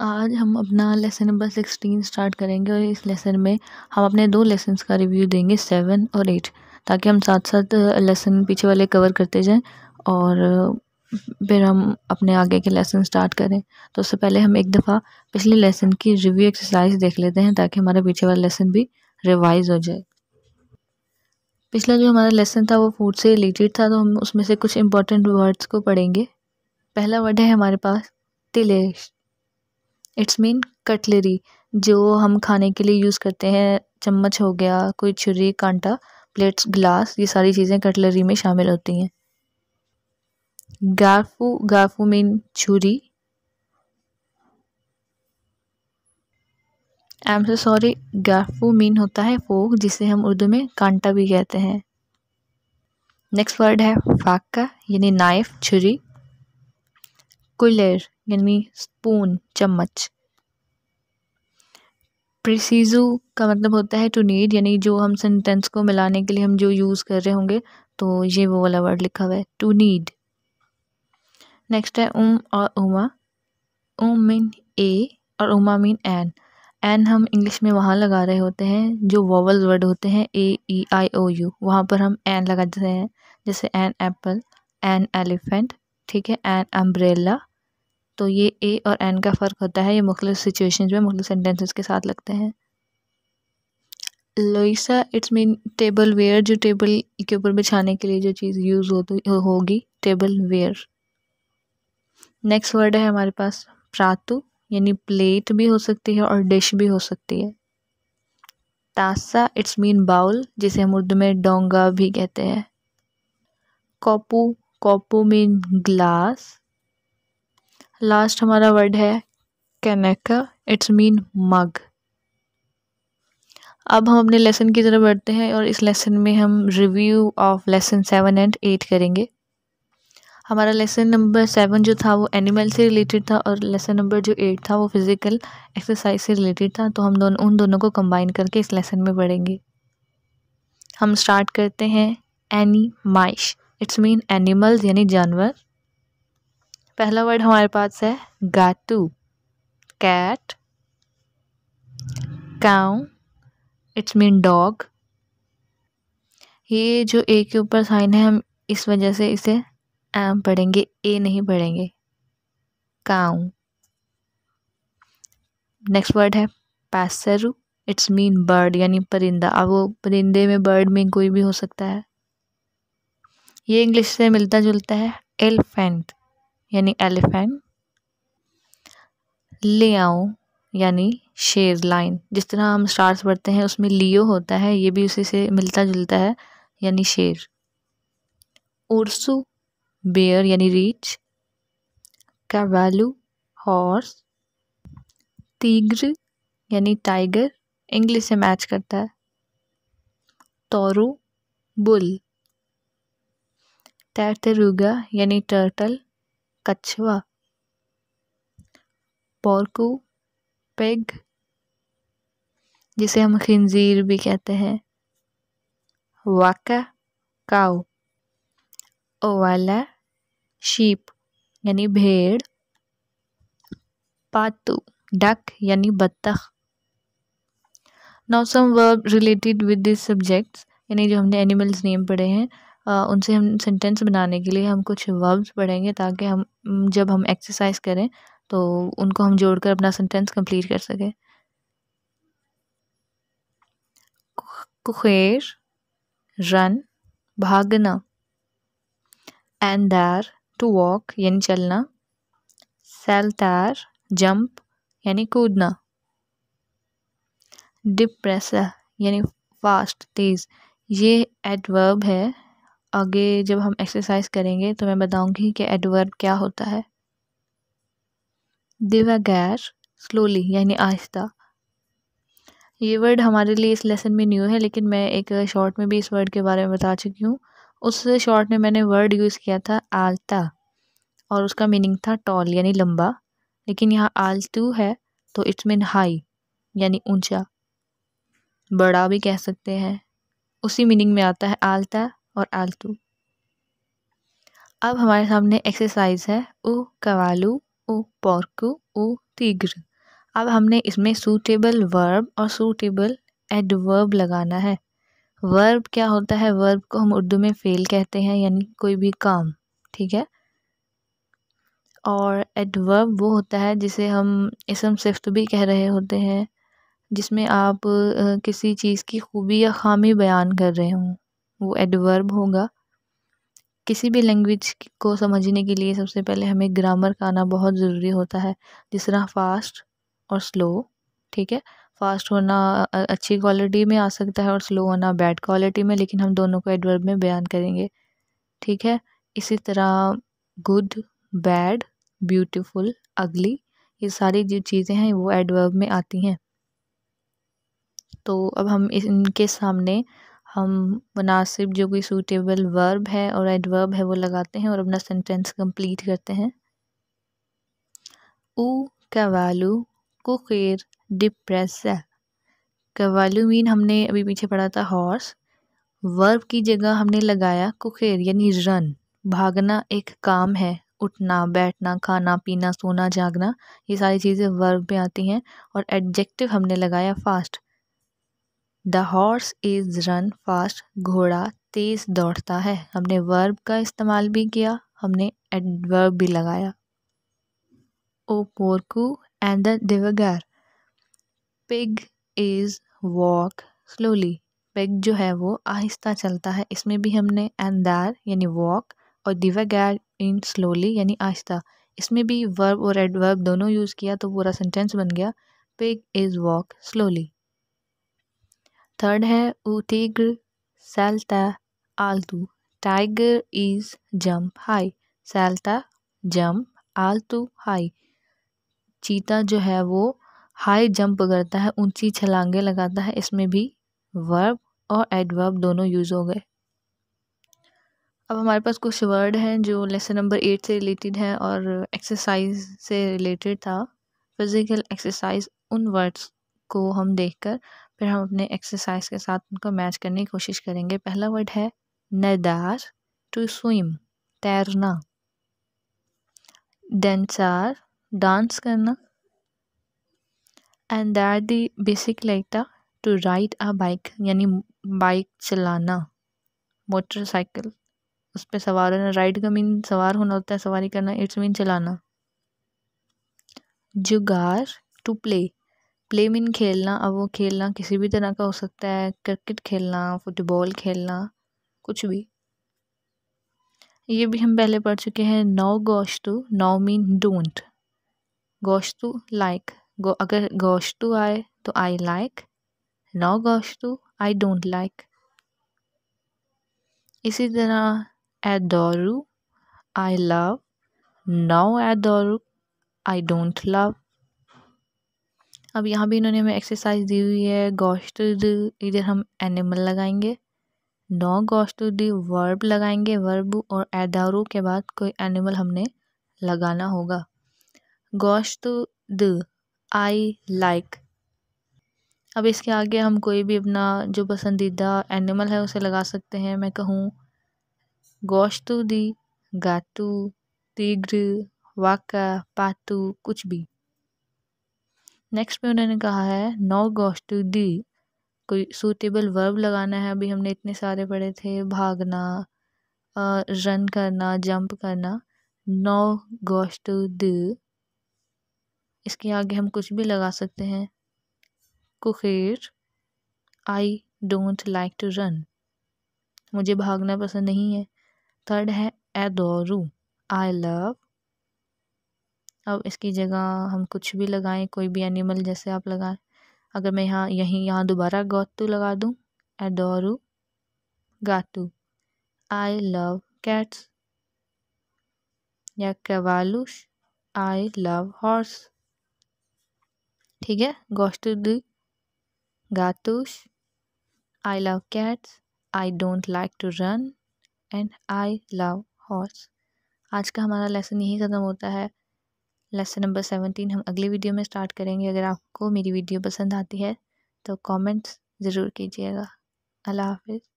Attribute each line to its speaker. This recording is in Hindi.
Speaker 1: आज हम अपना लेसन नंबर सिक्सटीन स्टार्ट करेंगे और इस लेसन में हम अपने दो लेसन्स का रिव्यू देंगे सेवन और एट ताकि हम साथ साथ लेसन पीछे वाले कवर करते जाएं और फिर हम अपने आगे के लेसन स्टार्ट करें तो उससे पहले हम एक दफ़ा पिछले लेसन की रिव्यू एक्सरसाइज देख लेते हैं ताकि हमारा पीछे वाला लेसन भी रिवाइज़ हो जाए पिछला जो हमारा लेसन था वो फूड से रिलेटेड था तो हम उसमें से कुछ इम्पोर्टेंट वर्ड्स को पढ़ेंगे पहला वर्ड है हमारे पास तिलेश इट्स मीन कटलरी जो हम खाने के लिए यूज़ करते हैं चम्मच हो गया कोई छुरी कांटा प्लेट्स ग्लास ये सारी चीज़ें कटलरी में शामिल होती हैं गाफू गाफू मीन छुरी आई एम सो सॉरी गाफू मीन होता है फोक जिसे हम उर्दू में कांटा भी कहते हैं नेक्स्ट वर्ड है फाका यानी नाइफ छुरी कुलेर यानी स्पून चम्मच प्रिसीजू का मतलब होता है टू नीड यानी जो हम सेंटेंस को मिलाने के लिए हम जो यूज़ कर रहे होंगे तो ये वो वाला वर्ड लिखा हुआ है टू नीड नेक्स्ट है उम um, um और उमा उम मीन ए और उमा मीन एन एन हम इंग्लिश में वहाँ लगा रहे होते हैं जो वॉवल वर्ड होते हैं ए ई आई ओ यू वहाँ पर हम एन लगा देते हैं जैसे एन एप्पल एन एलिफेंट ठीक है एन अम्ब्रेला तो ये ए और एन का फ़र्क होता है ये मुख्तु सिचुएशन में मुख्तु सेंटेंसेस के साथ लगते हैं लोइसा इट्स मीन टेबल वेयर जो टेबल के ऊपर बिछाने के लिए जो चीज़ यूज़ हो होगी टेबल वेयर नेक्स्ट वर्ड है हमारे पास प्रातु यानी प्लेट भी हो सकती है और डिश भी हो सकती है तासा इट्स मीन बाउल जिसे हम उर्दू में डोंगा भी कहते हैं कॉपू कॉपू मीन ग्लास लास्ट हमारा वर्ड है कैनेका इट्स मीन मग अब हम अपने लेसन की तरफ बढ़ते हैं और इस लेसन में हम review of lesson seven and eight करेंगे हमारा लेसन नंबर सेवन जो था वो एनिमल से रिलेटेड था और लेसन नंबर जो एट था वो फिज़िकल एक्सरसाइज से रिलेटेड था तो हम दोनों उन दोनों को कंबाइन करके इस लेसन में पढ़ेंगे हम स्टार्ट करते हैं एनी माइश इट्स मीन एनिमल्स यानी जानवर पहला वर्ड हमारे पास है गाटू कैट काउ इट्स मीन डॉग ये जो ए के ऊपर साइन है हम इस वजह से इसे एम पढ़ेंगे ए नहीं पढ़ेंगे काउ नेक्स्ट वर्ड है पैसरू इट्स मीन बर्ड यानी परिंदा अब वो परिंदे में बर्ड में कोई भी हो सकता है ये इंग्लिश से मिलता जुलता है एलिफेंट यानी एलिफेंट लियाओ यानी शेर लाइन जिस तरह हम स्टार्स पढ़ते हैं उसमें लियो होता है ये भी उसी से मिलता जुलता है यानी शेर उर्सू बेयर यानी रीच कैवालू हॉर्स तीग्र यानी टाइगर इंग्लिश से मैच करता है तोरू बुल टैटरूगा यानी टर्टल कछुआ पोर्कू पेग जिसे हम खिंजीर भी कहते हैं वाका काउ ओवाला शीप यानी भेड़ पातू डक यानी बत्तख now some verb related with this subjects यानी जो हमने एनिमल्स नेम पढ़े हैं उनसे हम सेंटेंस बनाने के लिए हम कुछ वर्ब्स पढ़ेंगे ताकि हम जब हम एक्सरसाइज करें तो उनको हम जोड़कर अपना सेंटेंस कंप्लीट कर सकें कुखेर रन भागना एंड टू वॉक यानी चलना सेल तैर जंप यानी कूदना डिप्रेस यानी फास्ट तेज़ ये एडवर्ब है आगे जब हम एक्सरसाइज करेंगे तो मैं बताऊंगी कि एडवर्ब क्या होता है दिवागैर स्लोली यानी आहिस्ता ये वर्ड हमारे लिए इस लेसन में न्यू है लेकिन मैं एक शॉर्ट में भी इस वर्ड के बारे में बता चुकी हूँ उस शॉर्ट में मैंने वर्ड यूज़ किया था आलता और उसका मीनिंग था टॉल यानी लंबा लेकिन यहाँ आलतू है तो इट्स मीन हाई यानी ऊंचा बड़ा भी कह सकते हैं उसी मीनिंग में आता है आलता और आलतू अब हमारे सामने एक्सरसाइज है उ कवालू उ पोर्कू उ तिग्र अब हमने इसमें सूटेबल वर्ब और सूटेबल एडवर्ब लगाना है वर्ब क्या होता है वर्ब को हम उर्दू में फेल कहते हैं यानी कोई भी काम ठीक है और एडवर्ब वो होता है जिसे हम इसम सिफ्त भी कह रहे होते हैं जिसमें आप किसी चीज़ की खूबी या खामी बयान कर रहे हों वो एडवर्ब होगा किसी भी लैंग्वेज को समझने के लिए सबसे पहले हमें ग्रामर का आना बहुत ज़रूरी होता है जिस तरह फास्ट और स्लो ठीक है फास्ट होना अच्छी क्वालिटी में आ सकता है और स्लो होना बैड क्वालिटी में लेकिन हम दोनों को एडवर्ब में बयान करेंगे ठीक है इसी तरह गुड बैड ब्यूटीफुल अगली ये सारी जो चीज़ें हैं वो एडवर्ब में आती हैं तो अब हम इनके सामने हम मुनासिब जो कोई सूटेबल वर्ब है और एडवर्ब है वो लगाते हैं और अपना सेंटेंस कंप्लीट करते हैं ऊ कवालू कुकेर डिप्रेस कवालू मीन हमने अभी पीछे पढ़ा था हॉर्स वर्ब की जगह हमने लगाया कुखेर यानी रन भागना एक काम है उठना बैठना खाना पीना सोना जागना ये सारी चीज़ें वर्ब में आती हैं और एडजेक्टिव हमने लगाया fast the horse is run fast घोड़ा तेज़ दौड़ता है हमने वर्ब का इस्तेमाल भी किया हमने एडवर्ब भी लगाया ओ पोरकू एंड द दिवगार pig is walk slowly pig जो है वो आहिस्ता चलता है इसमें भी हमने एंदार यानी वॉक और दिवगैर इन स्लोली यानी आहिस्ता इसमें भी वर्ब और एडवर्ब दोनों यूज़ किया तो पूरा सेंटेंस बन गया pig is walk slowly third है Utigr सेल्ता आलतू टाइगर इज जम्प हाई सेल्ता जम्प आलतू हाई चीता जो है वो हाई जंप करता है ऊंची छलांगे लगाता है इसमें भी वर्ब और एडवर्ब दोनों यूज़ हो गए अब हमारे पास कुछ वर्ड हैं जो लेसन नंबर एट से रिलेटेड हैं और एक्सरसाइज से रिलेटेड था फिज़िकल एक्सरसाइज उन वर्ड्स को हम देखकर फिर हम अपने एक्सरसाइज के साथ उनको मैच करने की कोशिश करेंगे पहला वर्ड है नदार टू स्विम तैरना डेंसार डांस करना and that the basic like था टू राइड अ बाइक यानी बाइक चलाना मोटरसाइकिल उस पर सवार होना राइड का मीन सवार होना होता है सवारी करना इट्स मीन चलाना जुगार टू प्ले प्लेमिन खेलना अब वो खेलना किसी भी तरह का हो सकता है क्रिकेट खेलना फुटबॉल खेलना कुछ भी ये भी हम पहले पढ़ चुके हैं नौ गोश्तु नौ मीन डोंट गोश्तु लाइक गो अगर गोश्तु आए तो आई लाइक नौ गोश्तु आई डोंट लाइक इसी तरह ए दौरू आई लव नौ ए दौरू आई डोंट लव अब यहाँ भी इन्होंने हमें एक्सरसाइज दी हुई है गोश्त इधर हम एनिमल लगाएंगे नौ गोश्त दी वर्ब लगाएंगे वर्ब और एदारू के बाद कोई एनिमल हमने लगाना होगा गोश्त द आई लाइक अब इसके आगे हम कोई भी अपना जो पसंदीदा एनिमल है उसे लगा सकते हैं मैं कहूँ गोश्त दी गाटू तीघ्र वाका पातू कुछ भी नेक्स्ट में उन्होंने कहा है नौ टू दी कोई सूटेबल वर्ब लगाना है अभी हमने इतने सारे पढ़े थे भागना रन करना जंप करना नौ टू द इसके आगे हम कुछ भी लगा सकते हैं कुखेर I don't like to run मुझे भागना पसंद नहीं है थर्ड है ए एदोरू आई लव अब इसकी जगह हम कुछ भी लगाएं कोई भी एनिमल जैसे आप लगाएँ अगर मैं यहाँ यहीं यहाँ दोबारा गोतू लगा दूँ एडोरू गातू आई लव कैट्स या कवालुश आई लव हॉर्स ठीक है गोश्तू दी गातूश I love cats I don't like to run and I love horse आज का हमारा लेसन यही ख़त्म होता है लेसन नंबर सेवनटीन हम अगले वीडियो में स्टार्ट करेंगे अगर आपको मेरी वीडियो पसंद आती है तो कमेंट्स ज़रूर कीजिएगा अल्लाह हाफिज़